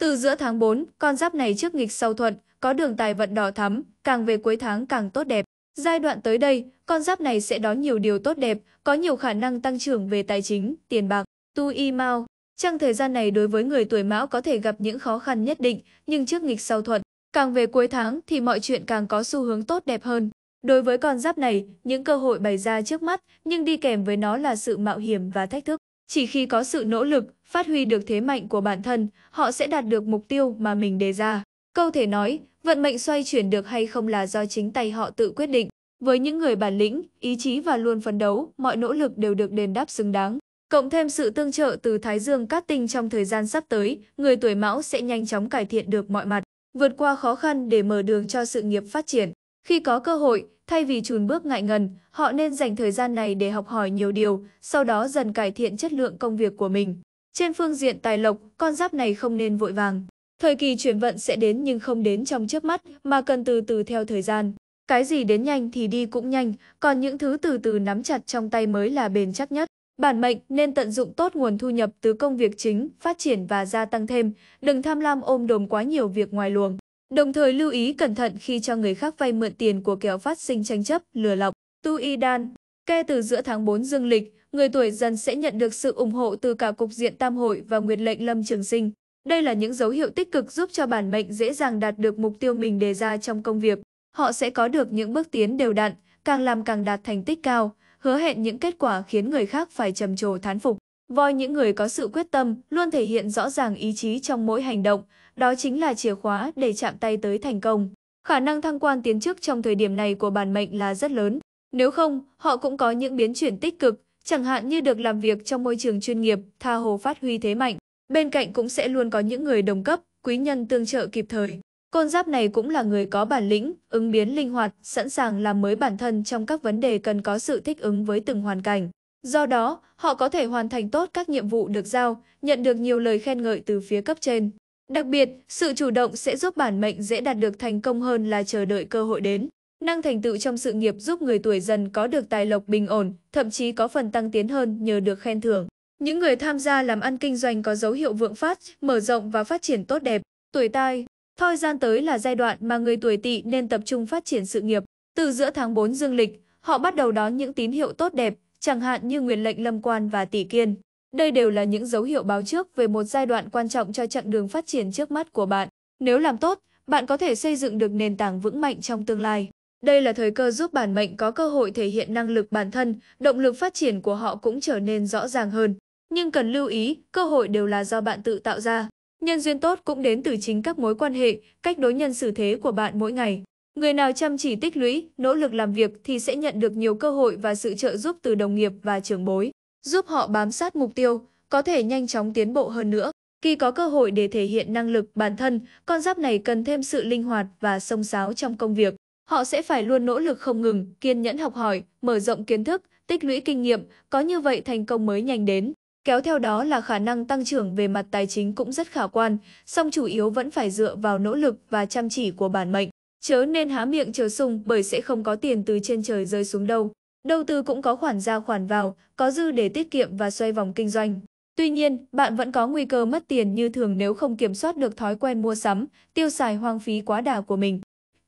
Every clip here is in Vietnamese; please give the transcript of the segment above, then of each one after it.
Từ giữa tháng 4, con giáp này trước nghịch sau thuận, có đường tài vận đỏ thắm, càng về cuối tháng càng tốt đẹp. Giai đoạn tới đây, con giáp này sẽ đón nhiều điều tốt đẹp, có nhiều khả năng tăng trưởng về tài chính, tiền bạc. Tu Y Mao Trong thời gian này đối với người tuổi mão có thể gặp những khó khăn nhất định, nhưng trước nghịch sau thuận, càng về cuối tháng thì mọi chuyện càng có xu hướng tốt đẹp hơn. Đối với con giáp này, những cơ hội bày ra trước mắt nhưng đi kèm với nó là sự mạo hiểm và thách thức. Chỉ khi có sự nỗ lực, phát huy được thế mạnh của bản thân, họ sẽ đạt được mục tiêu mà mình đề ra. Câu thể nói, vận mệnh xoay chuyển được hay không là do chính tay họ tự quyết định. Với những người bản lĩnh, ý chí và luôn phấn đấu, mọi nỗ lực đều được đền đáp xứng đáng. Cộng thêm sự tương trợ từ Thái Dương Cát Tinh trong thời gian sắp tới, người tuổi Mão sẽ nhanh chóng cải thiện được mọi mặt, vượt qua khó khăn để mở đường cho sự nghiệp phát triển. Khi có cơ hội, Thay vì chùn bước ngại ngần, họ nên dành thời gian này để học hỏi nhiều điều, sau đó dần cải thiện chất lượng công việc của mình. Trên phương diện tài lộc, con giáp này không nên vội vàng. Thời kỳ chuyển vận sẽ đến nhưng không đến trong chớp mắt, mà cần từ từ theo thời gian. Cái gì đến nhanh thì đi cũng nhanh, còn những thứ từ từ nắm chặt trong tay mới là bền chắc nhất. Bản mệnh nên tận dụng tốt nguồn thu nhập từ công việc chính, phát triển và gia tăng thêm, đừng tham lam ôm đồm quá nhiều việc ngoài luồng. Đồng thời lưu ý cẩn thận khi cho người khác vay mượn tiền của kẻo phát sinh tranh chấp, lừa lọc. Tu Y Đan Kê từ giữa tháng 4 dương lịch, người tuổi dần sẽ nhận được sự ủng hộ từ cả cục diện tam hội và nguyệt lệnh lâm trường sinh. Đây là những dấu hiệu tích cực giúp cho bản mệnh dễ dàng đạt được mục tiêu mình đề ra trong công việc. Họ sẽ có được những bước tiến đều đặn, càng làm càng đạt thành tích cao, hứa hẹn những kết quả khiến người khác phải trầm trồ thán phục. Voi những người có sự quyết tâm luôn thể hiện rõ ràng ý chí trong mỗi hành động, đó chính là chìa khóa để chạm tay tới thành công. Khả năng thăng quan tiến chức trong thời điểm này của bản mệnh là rất lớn. Nếu không, họ cũng có những biến chuyển tích cực, chẳng hạn như được làm việc trong môi trường chuyên nghiệp, tha hồ phát huy thế mạnh. Bên cạnh cũng sẽ luôn có những người đồng cấp, quý nhân tương trợ kịp thời. Côn giáp này cũng là người có bản lĩnh, ứng biến linh hoạt, sẵn sàng làm mới bản thân trong các vấn đề cần có sự thích ứng với từng hoàn cảnh. Do đó, họ có thể hoàn thành tốt các nhiệm vụ được giao, nhận được nhiều lời khen ngợi từ phía cấp trên. Đặc biệt, sự chủ động sẽ giúp bản mệnh dễ đạt được thành công hơn là chờ đợi cơ hội đến. Năng thành tựu trong sự nghiệp giúp người tuổi dần có được tài lộc bình ổn, thậm chí có phần tăng tiến hơn nhờ được khen thưởng. Những người tham gia làm ăn kinh doanh có dấu hiệu vượng phát, mở rộng và phát triển tốt đẹp. Tuổi tai Thời gian tới là giai đoạn mà người tuổi tỵ nên tập trung phát triển sự nghiệp. Từ giữa tháng 4 dương lịch, họ bắt đầu đón những tín hiệu tốt đẹp, chẳng hạn như nguyên lệnh lâm quan và tỷ kiên. Đây đều là những dấu hiệu báo trước về một giai đoạn quan trọng cho chặng đường phát triển trước mắt của bạn. Nếu làm tốt, bạn có thể xây dựng được nền tảng vững mạnh trong tương lai. Đây là thời cơ giúp bản mệnh có cơ hội thể hiện năng lực bản thân, động lực phát triển của họ cũng trở nên rõ ràng hơn. Nhưng cần lưu ý, cơ hội đều là do bạn tự tạo ra. Nhân duyên tốt cũng đến từ chính các mối quan hệ, cách đối nhân xử thế của bạn mỗi ngày. Người nào chăm chỉ tích lũy, nỗ lực làm việc thì sẽ nhận được nhiều cơ hội và sự trợ giúp từ đồng nghiệp và trưởng bối, giúp họ bám sát mục tiêu, có thể nhanh chóng tiến bộ hơn nữa. Khi có cơ hội để thể hiện năng lực bản thân, con giáp này cần thêm sự linh hoạt và sông sáo trong công việc. Họ sẽ phải luôn nỗ lực không ngừng, kiên nhẫn học hỏi, mở rộng kiến thức, tích lũy kinh nghiệm, có như vậy thành công mới nhanh đến. Kéo theo đó là khả năng tăng trưởng về mặt tài chính cũng rất khả quan, song chủ yếu vẫn phải dựa vào nỗ lực và chăm chỉ của bản mệnh. Chớ nên há miệng chờ sung bởi sẽ không có tiền từ trên trời rơi xuống đâu. Đầu tư cũng có khoản ra khoản vào, có dư để tiết kiệm và xoay vòng kinh doanh. Tuy nhiên, bạn vẫn có nguy cơ mất tiền như thường nếu không kiểm soát được thói quen mua sắm, tiêu xài hoang phí quá đà của mình.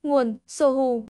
Nguồn Sohu